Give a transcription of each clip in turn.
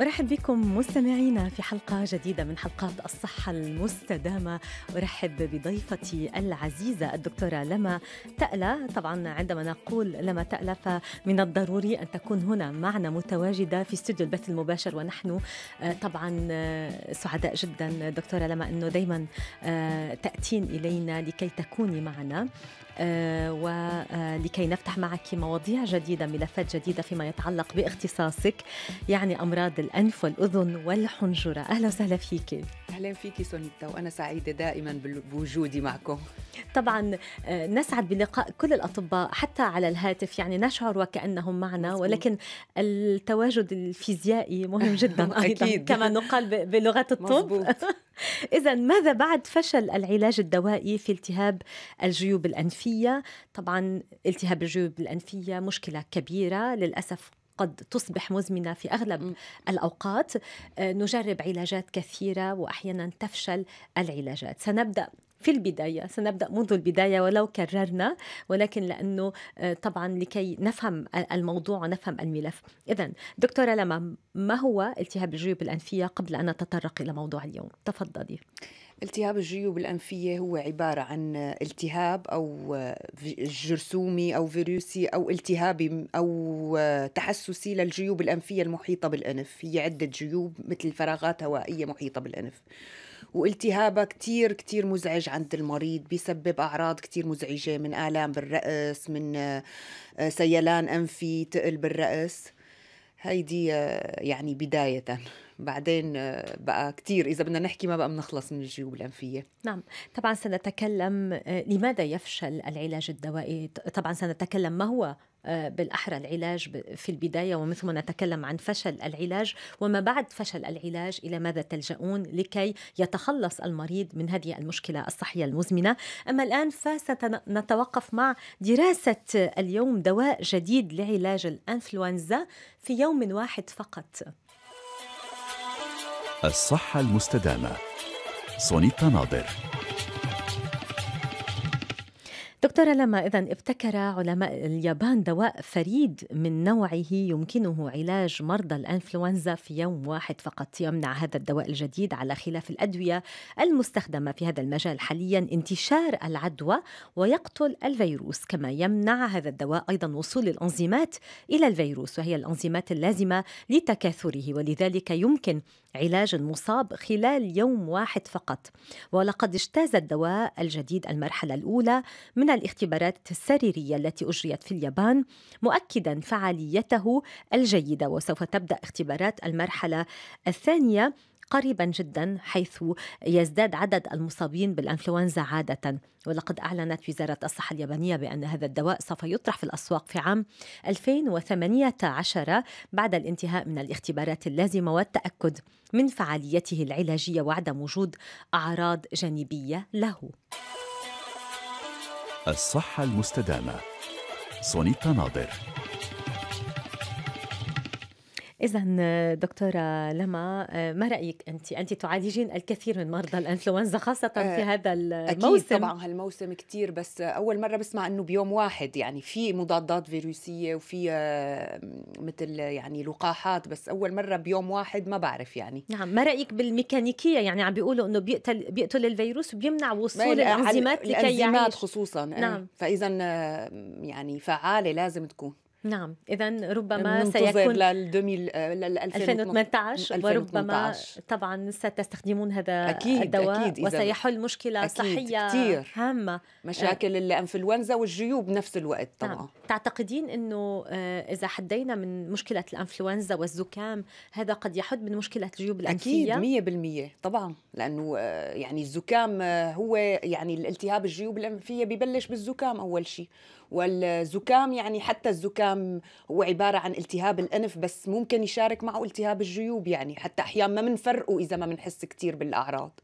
أرحب بكم مستمعينا في حلقة جديدة من حلقات الصحة المستدامة أرحب بضيفتي العزيزة الدكتورة لما تألى طبعا عندما نقول لما تألى فمن الضروري أن تكون هنا معنا متواجدة في استوديو البث المباشر ونحن آه، طبعا آه، سعداء جدا دكتورة لما أنه دايما آه، تأتين إلينا لكي تكوني معنا آه، ولكي نفتح معك مواضيع جديدة ملفات جديدة فيما يتعلق باختصاصك يعني أمراض الأنف والأذن والحنجرة أهلا وسهلا فيك أهلا فيك سونيتا وأنا سعيدة دائما بوجودي معكم طبعا آه، نسعد بلقاء كل الأطباء حتى على الهاتف يعني نشعر وكأنهم معنا ولكن التواجد الفيزيائي مهم جدا أيضا أكيد. كما نقال بلغة الطب مزبوط. إذا ماذا بعد فشل العلاج الدوائي في التهاب الجيوب الأنفية؟ طبعا التهاب الجيوب الأنفية مشكلة كبيرة للأسف قد تصبح مزمنة في أغلب الأوقات آه، نجرب علاجات كثيرة وأحيانا تفشل العلاجات سنبدأ في البداية سنبدأ منذ البداية ولو كررنا ولكن لأنه آه، طبعا لكي نفهم الموضوع ونفهم الملف إذا دكتورة لما ما هو التهاب الجيوب الأنفية قبل أن نتطرق إلى موضوع اليوم تفضلي التهاب الجيوب الأنفية هو عبارة عن التهاب أو آه، جرثومي أو فيروسي أو التهابي أو آه، تحسسي للجيوب الأنفية المحيطة بالأنف هي عدة جيوب مثل فراغات هوائية محيطة بالأنف والتهابها كتير كتير مزعج عند المريض بيسبب أعراض كتير مزعجة من آلام بالرأس من آه، سيلان أنفي تقل بالرأس هيدي آه، يعني بداية بعدين آه، بقى كتير إذا بدنا نحكي ما بقى بنخلص من الجيوب الأنفية نعم طبعا سنتكلم لماذا يفشل العلاج الدوائي طبعا سنتكلم ما هو آه، بالاحرى العلاج في البدايه ومن ثم نتكلم عن فشل العلاج وما بعد فشل العلاج الى ماذا تلجؤون لكي يتخلص المريض من هذه المشكله الصحيه المزمنه اما الان فسنتوقف مع دراسه اليوم دواء جديد لعلاج الانفلونزا في يوم واحد فقط الصحه المستدامه سونيتا ناظر دكتورة لما إذا ابتكر علماء اليابان دواء فريد من نوعه يمكنه علاج مرضى الإنفلونزا في يوم واحد فقط يمنع هذا الدواء الجديد على خلاف الأدوية المستخدمة في هذا المجال حاليا انتشار العدوى ويقتل الفيروس كما يمنع هذا الدواء أيضا وصول الأنزيمات إلى الفيروس وهي الأنزيمات اللازمة لتكاثره ولذلك يمكن علاج المصاب خلال يوم واحد فقط ولقد اجتاز الدواء الجديد المرحلة الأولى من الاختبارات السريرية التي أجريت في اليابان مؤكدا فعاليته الجيدة وسوف تبدأ اختبارات المرحلة الثانية قريبا جدا حيث يزداد عدد المصابين بالانفلونزا عاده ولقد اعلنت وزاره الصحه اليابانيه بان هذا الدواء سوف يطرح في الاسواق في عام 2018 بعد الانتهاء من الاختبارات اللازمه والتاكد من فعاليته العلاجيه وعدم وجود اعراض جانبيه له. الصحة المستدامة سونيتا ناظر إذا دكتورة لما آه، ما رأيك أنت؟ أنت تعالجين الكثير من مرضى الإنفلونزا خاصة في آه، هذا الموسم أكيد طبعا هالموسم كثير بس أول مرة بسمع أنه بيوم واحد يعني في مضادات فيروسية وفي آه، مثل يعني لقاحات بس أول مرة بيوم واحد ما بعرف يعني نعم ما رأيك بالميكانيكية يعني عم بيقولوا أنه بيقتل بيقتل الفيروس وبيمنع وصول الأنزيمات لكي يعيش الأنزيمات خصوصا نعم فإذا يعني فعالة لازم تكون نعم اذا ربما سيكون لل 2018 آه، وربما طبعا ستستخدمون هذا أكيد الدواء أكيد وسيحل مشكله أكيد صحيه كتير هامه مشاكل الانفلونزا والجيوب نفس الوقت طبعا نعم. تعتقدين انه آه، اذا حدينا من مشكله الانفلونزا والزكام هذا قد يحد من مشكله الجيوب الانفيه اكيد 100% طبعا لانه آه، يعني الزكام هو يعني الالتهاب الجيوب الانفيه ببلش بالزكام اول شيء والزكام يعني حتى الزكام الالم هو عباره عن التهاب الانف بس ممكن يشارك معه التهاب الجيوب يعني حتى احيانا ما بنفرقه اذا ما بنحس كثير بالاعراض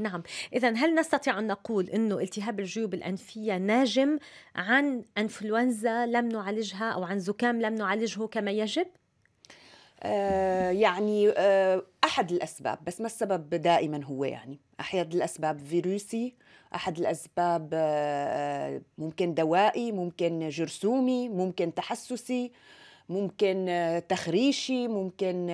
نعم إذا هل نستطيع أن نقول أنه التهاب الجيوب الأنفية ناجم عن أنفلونزا لم نعالجها أو عن زكام لم نعالجه كما يجب؟ آه، يعني آه، احد الاسباب بس ما السبب دائما هو يعني احد الاسباب فيروسي احد الاسباب آه، ممكن دوائي ممكن جرثومي ممكن تحسسي ممكن تخريشي ممكن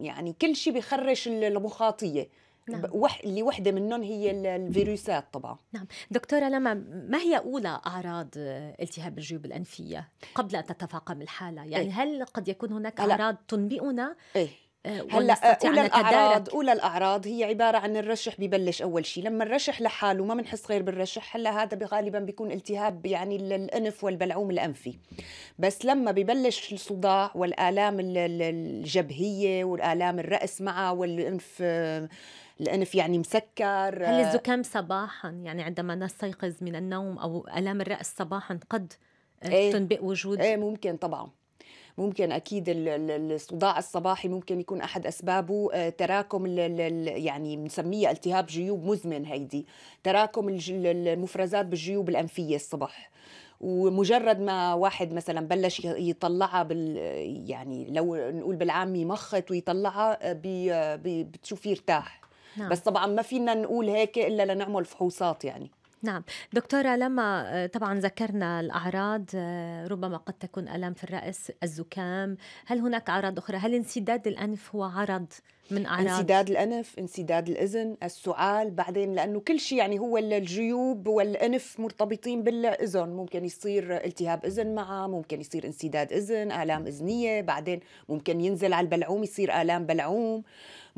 يعني كل شيء بخرش المخاطيه نعم. وح... اللي منهم هي الفيروسات طبعا نعم دكتورة لما ما هي أولى أعراض آه، التهاب الجيوب الأنفية قبل أن تتفاقم الحالة يعني إيه؟ هل قد يكون هناك هلا. أعراض تنبئنا إيه؟ آه، هلا اولى الاعراض اولى الاعراض هي عباره عن الرشح ببلش اول شيء لما الرشح لحاله ما بنحس غير بالرشح هلا هذا غالبا بيكون التهاب يعني الانف والبلعوم الانفي بس لما ببلش الصداع والالام الجبهيه والالام الراس معه والانف آه، الأنف يعني مسكر آه. هل الزكام صباحا يعني عندما نستيقظ من النوم أو ألام الرأس صباحا قد آه، ايه تنبئ وجود ايه ممكن طبعا ممكن اكيد الصداع الصباحي ممكن يكون احد اسبابه آه، تراكم يعني بنسميه التهاب جيوب مزمن هيدي تراكم المفرزات بالجيوب الانفيه الصبح ومجرد ما واحد مثلا بلش يطلعها بال يعني لو نقول بالعامي مخط ويطلعها بتشوفيه يرتاح نعم. بس طبعا ما فينا نقول هيك الا لنعمل فحوصات يعني نعم دكتورة لما آه، طبعا ذكرنا الأعراض آه، ربما قد تكون ألم في الرأس الزكام هل هناك أعراض أخرى هل انسداد الأنف هو عرض من أعراض انسداد الأنف انسداد الأذن السعال بعدين لأنه كل شيء يعني هو الجيوب والأنف مرتبطين بالأذن ممكن يصير التهاب أذن معه ممكن يصير انسداد أذن آلام أذنية بعدين ممكن ينزل على البلعوم يصير آلام بلعوم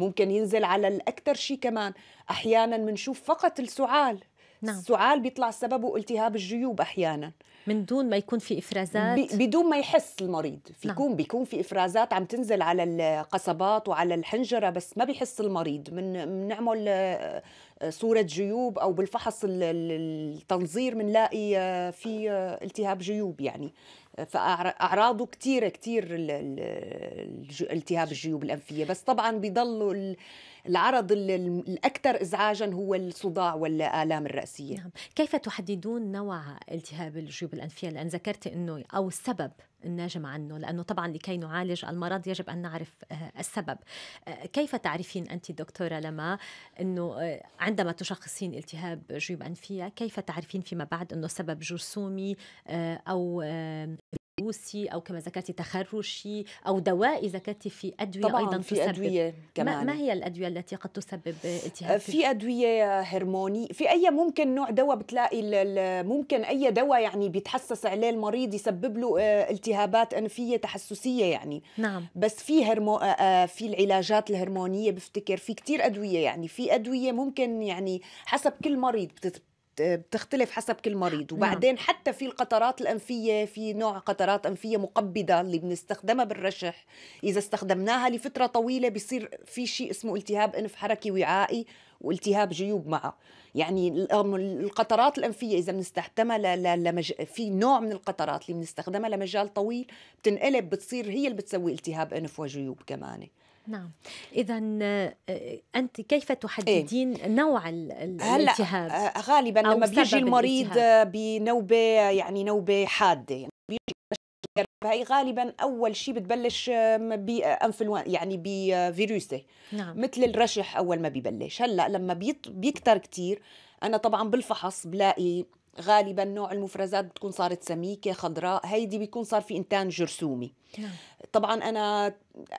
ممكن ينزل على الأكثر شيء كمان أحيانا بنشوف فقط السعال نعم. السعال بيطلع سببه التهاب الجيوب احيانا من دون ما يكون في افرازات بدون ما يحس المريض فيكون نعم. بيكون في افرازات عم تنزل على القصبات وعلى الحنجره بس ما بيحس المريض من بنعمل آه، آه، صوره جيوب او بالفحص التنظير بنلاقي آه، في التهاب جيوب يعني فاعراضه كثيره كثير التهاب الجيوب الانفيه بس طبعا بيضلوا العرض الأكثر إزعاجا هو الصداع والآلام الرأسية نعم. كيف تحددون نوع التهاب الجيوب الأنفية لأن ذكرت أنه أو السبب الناجم عنه لأنه طبعا لكي نعالج المرض يجب أن نعرف آه، السبب آه، كيف تعرفين أنت دكتورة لما أنه آه، عندما تشخصين التهاب جيوب أنفية كيف تعرفين فيما بعد أنه سبب جرثومي أو فلوسي او كما ذكرتي تخرجي او دواء اذا كانت في ادويه طبعاً ايضا في تسبب أدوية كمان. ما هي الادويه التي قد تسبب التهاب في ادويه هرموني في اي ممكن نوع دواء بتلاقي ممكن اي دواء يعني بيتحسس عليه المريض يسبب له آه، التهابات انفيه تحسسيه يعني نعم بس في هرمو آه، آه، في العلاجات الهرمونيه بفتكر في كثير ادويه يعني في ادويه ممكن يعني حسب كل مريض بتختلف حسب كل مريض نعم. وبعدين حتى في القطرات الأنفية في نوع قطرات أنفية مقبضة اللي بنستخدمها بالرشح إذا استخدمناها لفترة طويلة بصير في شيء اسمه التهاب أنف حركي وعائي والتهاب جيوب معه يعني القطرات الأنفية إذا بنستخدمها لمج... في نوع من القطرات اللي بنستخدمها لمجال طويل بتنقلب بتصير هي اللي بتسوي التهاب أنف وجيوب كمان نعم اذا آه، انت كيف تحددين إيه؟ نوع الالتهاب هلا آه، غالبا لما بيجي المريض آه، بنوبه يعني نوبه حاده يعني بيجي هي غالبا اول شيء بتبلش بانفلوان يعني بفيروسه نعم. مثل الرشح اول ما ببلش هلا لما بيكتر كثير انا طبعا بالفحص بلاقي غالبا نوع المفرزات بتكون صارت سميكه خضراء هيدي بيكون صار في انتان جرثومي نعم. طبعا انا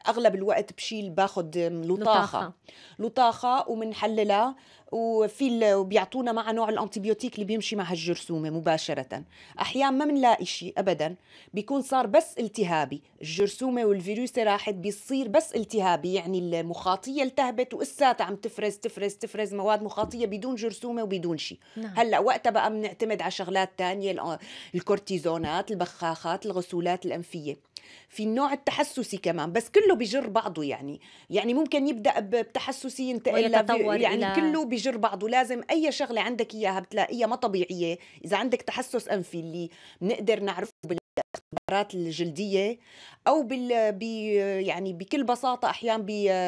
اغلب الوقت بشيل باخذ لطاخه لطاخه وبنحللها وفي وبيعطونا مع نوع الانتيبيوتيك اللي بيمشي مع هالجرثومه مباشره احيانا ما بنلاقي شيء ابدا بيكون صار بس التهابي الجرثومه والفيروس راحت بيصير بس التهابي يعني المخاطيه التهبت واساتها عم تفرز تفرز تفرز مواد مخاطيه بدون جرثومه وبدون شيء نعم. هلا وقتها بقى بنعتمد على شغلات ثانيه الكورتيزونات البخاخات الغسولات الانفيه في النوع التحسسي كمان بس بس كله بجر بعضه يعني يعني ممكن يبدا بتحسسي ينتقل يعني إلى... كله بجر بعضه لازم اي شغله عندك اياها بتلاقيها ما طبيعيه اذا عندك تحسس انفي اللي بنقدر نعرفه بال الاختبارات الجلديه او بال بي يعني بكل بساطه احيانا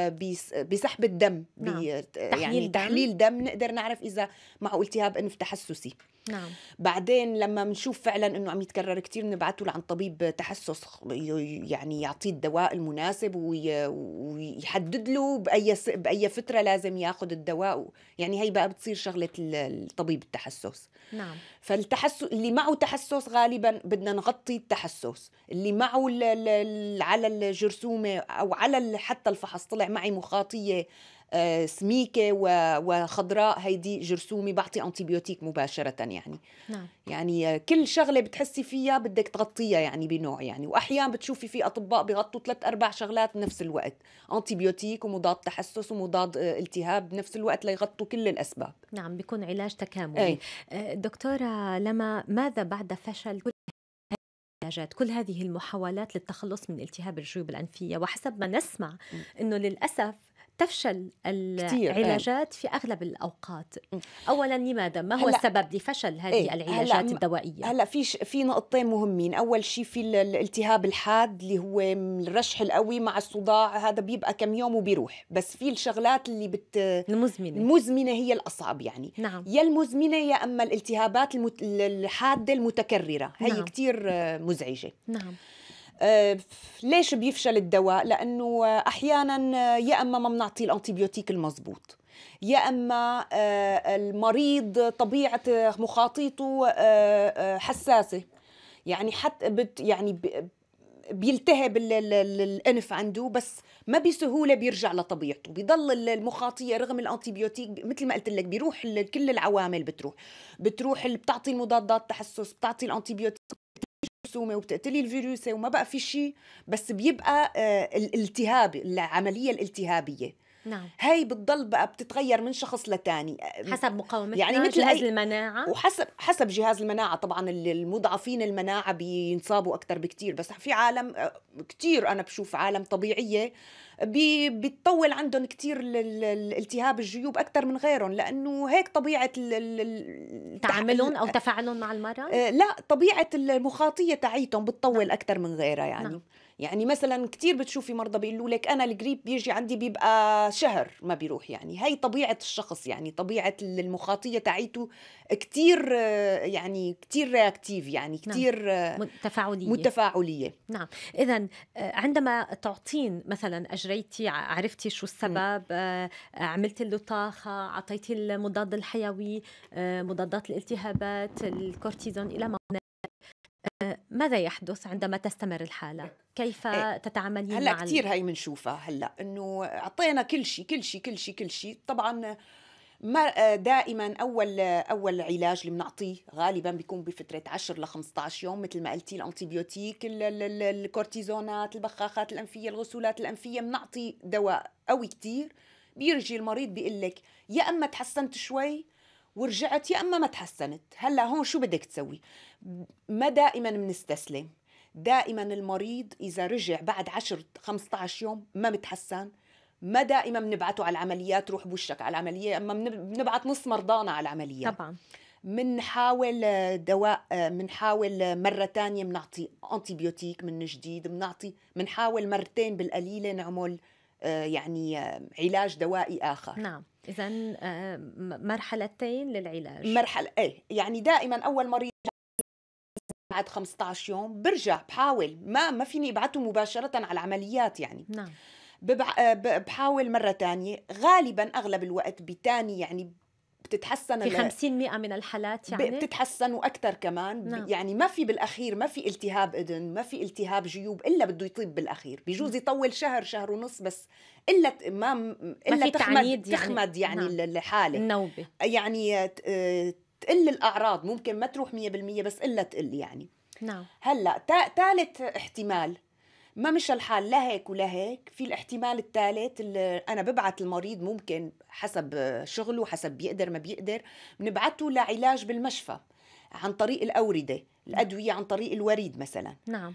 بي بسحب الدم نعم. بي يعني دم. تحليل دم نقدر نعرف اذا معه التهاب انف تحسسي نعم بعدين لما بنشوف فعلا انه عم يتكرر كثير بنبعثه لعند طبيب تحسس يعني يعطيه الدواء المناسب ويحدد له باي باي فتره لازم ياخذ الدواء يعني هي بقى بتصير شغله الطبيب التحسس نعم فالتحسس اللي معه تحسس غالبا بدنا نغطي التحسس اللي معه على الجرثومه او على حتى الفحص طلع معي مخاطيه آه، سميكه وخضراء هيدي جرثومه بعطي انتيبيوتيك مباشره يعني نعم. يعني آه، كل شغله بتحسي فيها بدك تغطيها يعني بنوع يعني واحيانا بتشوفي في اطباء بغطوا ثلاث اربع شغلات بنفس الوقت انتيبيوتيك ومضاد تحسس ومضاد آه، التهاب بنفس الوقت ليغطوا كل الاسباب نعم بيكون علاج تكاملي أي. دكتوره لما ماذا بعد فشل كل العلاجات كل هذه المحاولات للتخلص من التهاب الجيوب الأنفية وحسب ما نسمع أنه للأسف تفشل آه. العلاجات في اغلب الاوقات اولا لماذا ما هو السبب لفشل هذه ايه العلاجات هلأ الدوائيه هلا في في نقطتين مهمين اول شيء في الالتهاب الحاد اللي هو الرشح القوي مع الصداع هذا بيبقى كم يوم وبيروح بس في الشغلات اللي بت المزمنه المزمنه هي الاصعب يعني نعم. يا المزمنه يا اما الالتهابات المت... الحاده المتكرره هي نعم. كثير آه، مزعجه نعم آه، ليش بيفشل الدواء لانه احيانا يا اما ما بنعطيه الانتيبيوتيك المضبوط يا اما آه، المريض طبيعه مخاطيته آه، حساسه يعني حتى بت يعني بيلتهب الانف عنده بس ما بسهوله بيرجع لطبيعته بيضل المخاطيه رغم الانتيبيوتيك مثل ما قلت لك بيروح كل العوامل بتروح بتروح بتعطي المضادات تحسس بتعطي الانتيبيوتيك الجرثومه وبتقتلي الفيروس وما بقى في شيء بس بيبقى آه، الالتهاب العمليه الالتهابيه نعم. هي بتضل بقى بتتغير من شخص لتاني حسب مقاومتنا يعني مثل جهاز أي... المناعة وحسب حسب جهاز المناعة طبعا المضعفين المناعة بينصابوا أكثر بكتير بس في عالم أه، كتير أنا بشوف عالم طبيعية بي... بتطول عندهم كتير الالتهاب الجيوب أكثر من غيرهم لأنه هيك طبيعة ال... تعاملهم أو تفاعلهم مع المرض؟ أه، لا طبيعة المخاطية تاعيتهم بتطول نعم. أكثر من غيرها يعني نعم. يعني مثلا كثير بتشوفي مرضى بيقولوا لك انا الجريب بيجي عندي بيبقى شهر ما بيروح يعني هي طبيعه الشخص يعني طبيعه المخاطيه تاعيته كثير يعني كثير رياكتيف يعني كثير نعم. متفاعليه متفاعليه نعم اذا آه، عندما تعطين مثلا اجريتي عرفتي شو السبب م. آه، عملت له طاخه اعطيتي المضاد الحيوي آه، مضادات الالتهابات الكورتيزون الى ما آه، ماذا يحدث عندما تستمر الحالة؟ كيف تتعاملين تتعاملين هلا مع كثير هاي بنشوفها هلا انه اعطينا كل شيء كل شيء كل شيء كل شيء طبعا ما آه، دائما اول اول علاج اللي بنعطيه غالبا بيكون بفتره 10 ل 15 يوم مثل ما قلتي الانتيبيوتيك الكورتيزونات البخاخات الانفيه الغسولات الانفيه بنعطي دواء قوي كثير بيرجي المريض بيقول لك يا اما تحسنت شوي ورجعت يا اما ما تحسنت هلا هون شو بدك تسوي ما دائما بنستسلم دائما المريض اذا رجع بعد 10 15 يوم ما متحسن ما دائما بنبعته على العمليات روح بوشك على العمليه اما بنبعت نص مرضانا على العمليه طبعا بنحاول آه، دواء بنحاول آه، آه، مرة تانية بنعطي أنتيبيوتيك من جديد بنعطي بنحاول مرتين بالقليلة نعمل يعني علاج دوائي آخر نعم اذا آه، مرحلتين للعلاج مرحله ايه يعني دائما اول مريض بعد 15 يوم برجع بحاول ما ما فيني ابعته مباشره على العمليات يعني نعم آه، بحاول مره تانية غالبا اغلب الوقت بتاني يعني بتتحسن في 50 من الحالات يعني بتتحسن واكثر كمان نعم. يعني ما في بالاخير ما في التهاب اذن ما في التهاب جيوب الا بده يطيب بالاخير بجوز نعم. يطول شهر شهر ونص بس الا ما الا تخمد يعني. تخمد يعني, يعني نعم. الحاله النوبه يعني تقل الاعراض ممكن ما تروح 100% بس الا تقل يعني نعم هلا ثالث احتمال ما مشى الحال لا هيك ولا هيك في الاحتمال الثالث انا ببعث المريض ممكن حسب شغله حسب بيقدر ما بيقدر بنبعته لعلاج بالمشفى عن طريق الاورده الادويه عن طريق الوريد مثلا نعم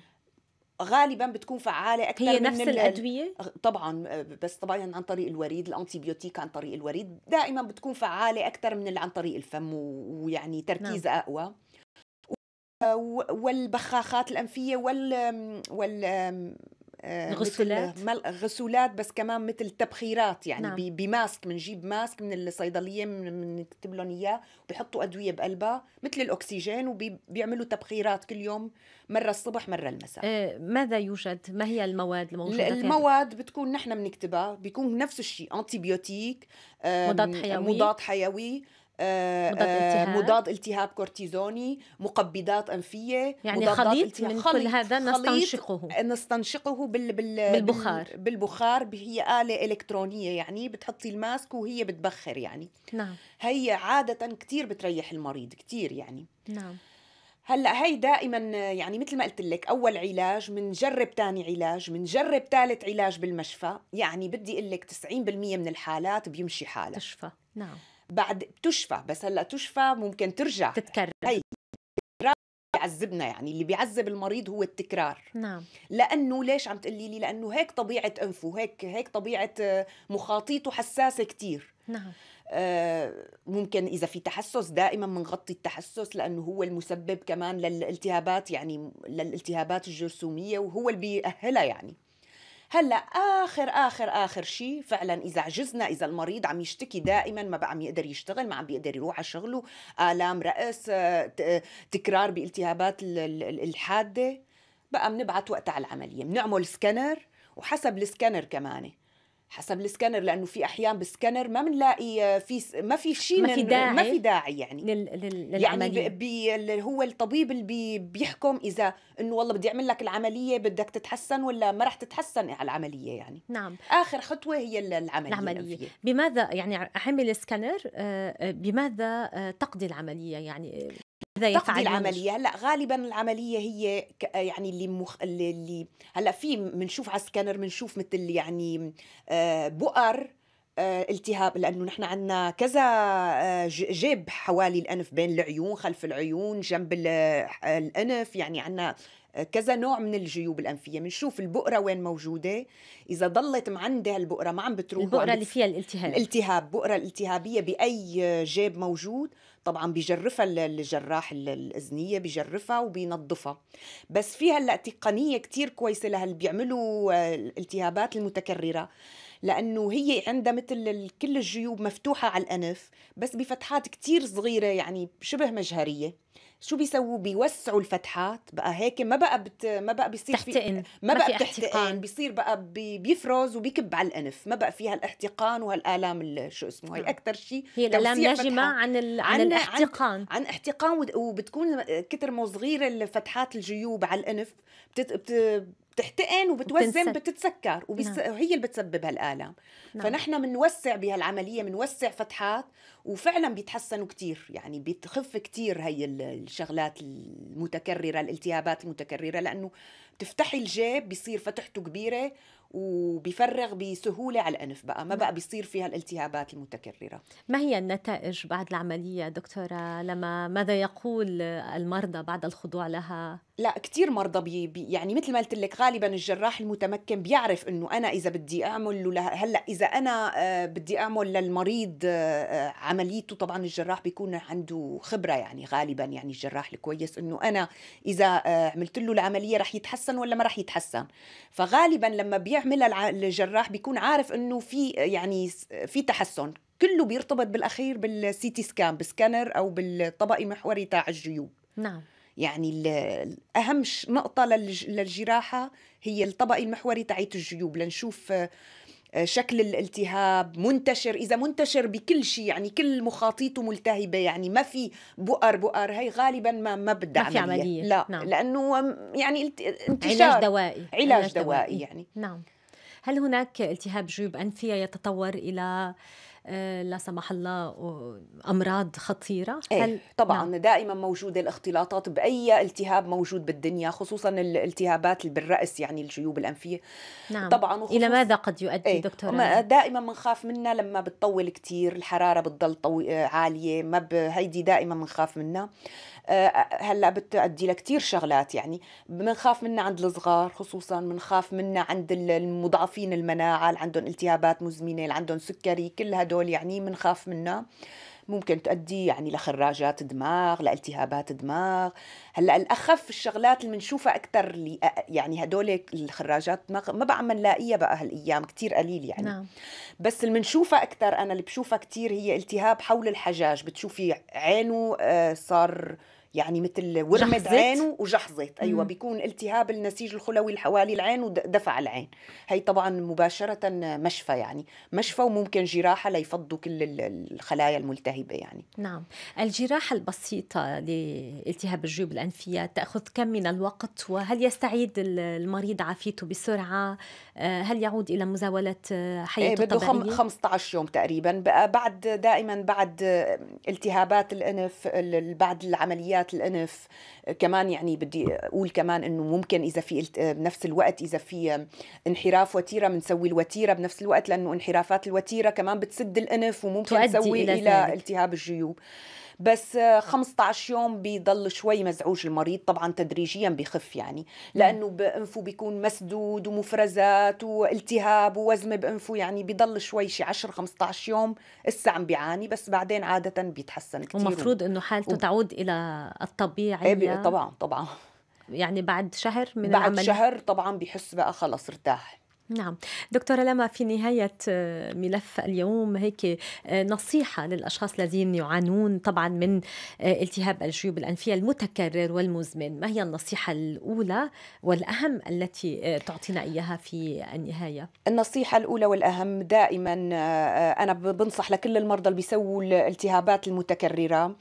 غالبا بتكون فعاله اكثر هي من نفس الادويه طبعا آه، بس طبعا عن طريق الوريد الانتيبيوتيك عن طريق الوريد دائما بتكون فعاله اكثر من اللي عن طريق الفم ويعني تركيز نعم. اقوى والبخاخات الانفيه وال وال آه، غسولات مل... غسولات بس كمان مثل تبخيرات يعني نعم. بماسك بنجيب ماسك من الصيدليه بنكتب لهم اياه بحطوا ادويه بقلبها مثل الاكسجين وبيعملوا تبخيرات كل يوم مره الصبح مره المساء آه ماذا يوجد ما هي المواد الموجوده المواد فيها؟ بتكون نحن بنكتبها بيكون نفس الشيء انتي بيوتيك آه مضاد حيوي مضاد حيوي آه، مضاد آه، التهاب, مضاد التهاب كورتيزوني مقبضات انفيه يعني خليط التهاب. من خليط كل هذا نستنشقه نستنشقه بال بال بالبخار بالبخار هي اله الكترونيه يعني بتحطي الماسك وهي بتبخر يعني نعم هي عاده كثير بتريح المريض كثير يعني نعم هلا هي دائما يعني مثل ما قلت لك اول علاج بنجرب ثاني علاج بنجرب ثالث علاج بالمشفى يعني بدي اقول لك 90% من الحالات بيمشي حالها تشفى نعم بعد بتشفى بس هلا تشفى ممكن ترجع تتكرر هي بيعذبنا يعني اللي بيعذب المريض هو التكرار نعم لانه ليش عم تقولي لي لانه هيك طبيعه انفه هيك هيك طبيعه آه، مخاطيته حساسه كثير نعم آه، ممكن اذا في تحسس دائما بنغطي التحسس لانه هو المسبب كمان للالتهابات يعني للالتهابات الجرثوميه وهو اللي بيأهلها يعني هلا اخر اخر اخر شيء فعلا اذا عجزنا اذا المريض عم يشتكي دائما ما بقى عم يقدر يشتغل ما عم بيقدر يروح على شغله الام راس آه، آه، تكرار بالتهابات الحاده بقى بنبعت وقتها على العمليه بنعمل سكانر وحسب السكانر كمان حسب السكانر لانه في احيان بالسكانر ما بنلاقي آه، في ما في شيء ما في داعي ما في داعي يعني لل لل يعني للعمليه يعني بي هو الطبيب اللي بي بيحكم اذا انه والله بدي اعمل لك العمليه بدك تتحسن ولا ما رح تتحسن على العمليه يعني نعم اخر خطوه هي العمليه العمليه بماذا يعني حمل السكانر آه، بماذا آه، تقضي العمليه يعني هذا يفعل العمليه هلا غالبا العمليه هي يعني اللي مخ... اللي هلا في بنشوف على السكانر بنشوف مثل يعني آه، بؤر آه، التهاب لانه نحن عندنا كذا آه، جيب حوالي الانف بين العيون خلف العيون جنب الانف يعني عندنا كذا نوع من الجيوب الانفيه بنشوف البؤره وين موجوده اذا ضلت معندة هالبؤره ما عم بتروح البؤره اللي فيها الالتهاب الالتهاب بؤره الالتهابيه باي جيب موجود طبعا بجرفها الجراح الاذنيه بجرفها وبينظفها بس في هلا تقنيه كتير كويسه اللي بيعملوا آه، الالتهابات المتكرره لانه هي عندها مثل كل الجيوب مفتوحه على الانف بس بفتحات كتير صغيره يعني شبه مجهريه شو بيسووا بيوسعوا الفتحات بقى هيك ما بقى بت... ما بقى بيصير تحتقن في... ما, ما بقى بتحتقن بيصير بقى بي... بيفرز وبيكب على الانف ما بقى في هالاحتقان وهالالام ال... شو اسمه هي آه. اكثر شيء هي الالام ناجمه عن ال... عن, عن الاحتقان عن, عن احتقان وبتكون كتر ما صغيره الفتحات الجيوب على الانف بتت... بت... بتحتقن وبتوزن بتتسكر وبيس... نعم. وهي اللي بتسبب هالآلام نعم. فنحن بنوسع بهالعملية بنوسع فتحات وفعلا بيتحسنوا كتير يعني بتخف كتير هي الشغلات المتكررة الالتهابات المتكررة لأنه تفتحي الجيب بيصير فتحته كبيرة وبيفرغ بسهولة على الأنف بقى ما نعم. بقى بيصير فيها الالتهابات المتكررة ما هي النتائج بعد العملية دكتورة لما ماذا يقول المرضى بعد الخضوع لها لا كثير مرضى بي بي يعني مثل ما قلت لك غالبا الجراح المتمكن بيعرف انه انا اذا بدي اعمل له هلا اذا انا آه، بدي اعمل للمريض آه، آه، عمليته طبعا الجراح بيكون عنده خبره يعني غالبا يعني الجراح الكويس انه انا اذا عملت له العمليه رح يتحسن ولا ما رح يتحسن فغالبا لما بيعرف يعملها الجراح بيكون عارف انه في يعني في تحسن كله بيرتبط بالاخير بالسي تي سكان بسكانر او بالطبقي محوري تاع الجيوب نعم يعني اهم نقطه للجراحه هي الطبقي المحوري تاعيت الجيوب لنشوف آه، شكل الالتهاب منتشر اذا منتشر بكل شيء يعني كل مخاطيته ملتهبه يعني ما في بؤر بؤر هي غالبا ما ما بدها ما في عمليه, عملية. لا نعم. لانه يعني انتشار علاج دوائي علاج, علاج دوائي, دوائي يعني نعم هل هناك التهاب جيوب انفيه يتطور الى آه، لا سمح الله امراض خطيره إيه هل طبعا نعم. دائما موجوده الاختلاطات باي التهاب موجود بالدنيا خصوصا الالتهابات بالراس يعني الجيوب الانفيه نعم. طبعا الى ماذا قد يؤدي إيه دكتوره دائما بنخاف منها لما بتطول كثير الحراره بتضل طوي... آه، عاليه ما ب... هيدي دائما بنخاف منها آه، هلا بتؤدي لكثير شغلات يعني بنخاف منها عند الصغار خصوصا بنخاف منها عند المضعفين المناعه اللي عندهم التهابات مزمنه اللي عندهم سكري كل هذا هدول يعني بنخاف منها ممكن تؤدي يعني لخراجات دماغ لالتهابات دماغ هلا الاخف الشغلات اللي بنشوفها اكثر اللي يعني هدول الخراجات دماغ ما بقى عم نلاقيها بقى هالايام كثير قليل يعني نعم. بس اللي بنشوفها اكثر انا اللي بشوفها كثير هي التهاب حول الحجاج بتشوفي عينه آه، صار يعني مثل ورمد عينه وجحظت ايوه مم. بيكون التهاب النسيج الخلوي حوالي العين ودفع العين هي طبعا مباشره مشفى يعني مشفى وممكن جراحه ليفضوا كل الخلايا الملتهبه يعني نعم الجراحه البسيطه لالتهاب الجيوب الانفيه تاخذ كم من الوقت وهل يستعيد المريض عافيته بسرعه آه، هل يعود الى مزاوله آه، حياته إيه، الطبيعيه بده 15 يوم تقريبا بعد دائما بعد آه، التهابات الانف بعد العمليات عمليات الانف كمان يعني بدي اقول كمان انه ممكن اذا في بنفس الوقت اذا في انحراف وتيره بنسوي الوتيره بنفس الوقت لانه انحرافات الوتيره كمان بتسد الانف وممكن تسوي الى, إلى التهاب الجيوب بس 15 يوم بيضل شوي مزعوج المريض طبعا تدريجيا بخف يعني لانه بانفه بيكون مسدود ومفرزات والتهاب ووزمه بانفه يعني بيضل شوي شي 10 15 يوم لسه عم بيعاني بس بعدين عاده بيتحسن كثير ومفروض انه حالته و... تعود الى الطبيعي اي طبعا طبعا يعني بعد شهر من بعد العمل... شهر طبعا بيحس بقى خلص ارتاح نعم دكتورة لما في نهاية آه، ملف اليوم هيك آه، نصيحة للأشخاص الذين يعانون طبعا من آه، التهاب الجيوب الأنفية المتكرر والمزمن ما هي النصيحة الأولى والأهم التي تعطينا إياها في النهاية النصيحة الأولى والأهم دائما أنا بنصح لكل المرضى اللي بيسووا الالتهابات المتكررة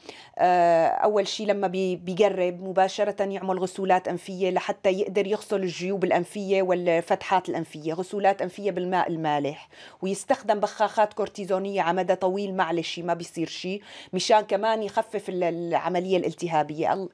أول شيء لما بيقرب مباشرة يعمل غسولات أنفية لحتى يقدر يغسل الجيوب الأنفية والفتحات الأنفية غسولات أنفية بالماء المالح ويستخدم بخاخات كورتيزونية على مدى طويل معلش ما بيصير شيء مشان كمان يخفف العملية الالتهابية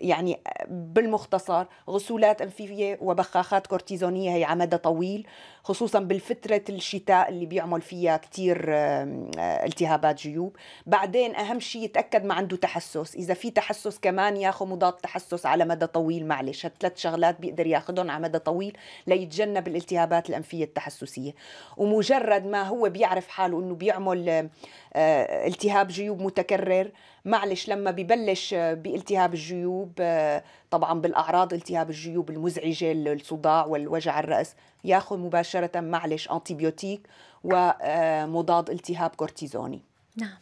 يعني بالمختصر غسولات أنفية وبخاخات كورتيزونية هي على مدى طويل خصوصا بالفترة الشتاء اللي بيعمل فيها كتير آه، التهابات جيوب بعدين أهم شيء يتأكد ما عنده تحسس إذا في تحسس كمان ياخذ مضاد تحسس على مدى طويل معلش هالثلاث شغلات بيقدر ياخذهم على مدى طويل ليتجنب الالتهابات الأنفية التحسسية ومجرد ما هو بيعرف حاله أنه بيعمل آه، آه، التهاب جيوب متكرر معلش لما ببلش آه، بالتهاب الجيوب آه، طبعا بالاعراض التهاب الجيوب المزعجه الصداع والوجع الراس ياخذ مباشره معلش انتيبيوتيك ومضاد آه، التهاب كورتيزوني نعم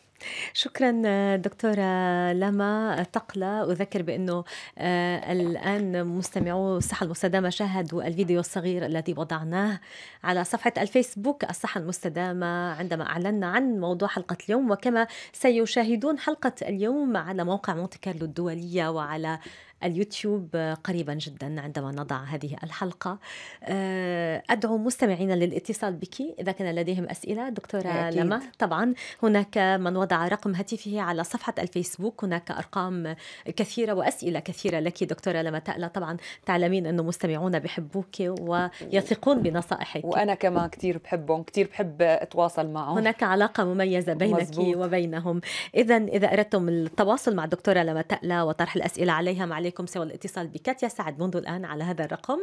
شكرا دكتورة لما تقلة أذكر بأنه آه، الآن مستمعو الصحة المستدامة شاهدوا الفيديو الصغير الذي وضعناه على صفحة الفيسبوك الصحة المستدامة عندما أعلنا عن موضوع حلقة اليوم وكما سيشاهدون حلقة اليوم على موقع مونتي كارلو الدولية وعلى اليوتيوب قريبا جدا عندما نضع هذه الحلقة آه، أدعو مستمعينا للاتصال بك إذا كان لديهم أسئلة دكتورة أكيد. لما طبعا هناك من وضع رقم هاتفه على صفحة الفيسبوك هناك أرقام كثيرة وأسئلة كثيرة لك دكتورة لما تألا طبعا تعلمين أنه مستمعون بحبوك ويثقون بنصائحك وأنا كمان كثير بحبهم كثير بحب أتواصل معهم هناك علاقة مميزة بينك مزبوط. وبينهم إذا إذا أردتم التواصل مع دكتورة لما تألا وطرح الأسئلة عليها معلش عليكم سوى الاتصال بكاتيا سعد منذ الآن على هذا الرقم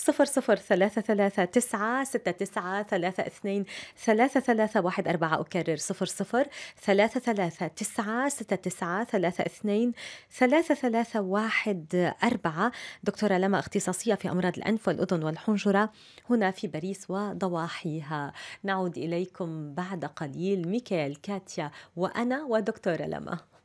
00339693233 أكرر 00339693233 دكتورة لما اختصاصية في أمراض الأنف والأذن والحنجرة هنا في باريس وضواحيها نعود إليكم بعد قليل ميكائيل كاتيا وأنا ودكتورة لما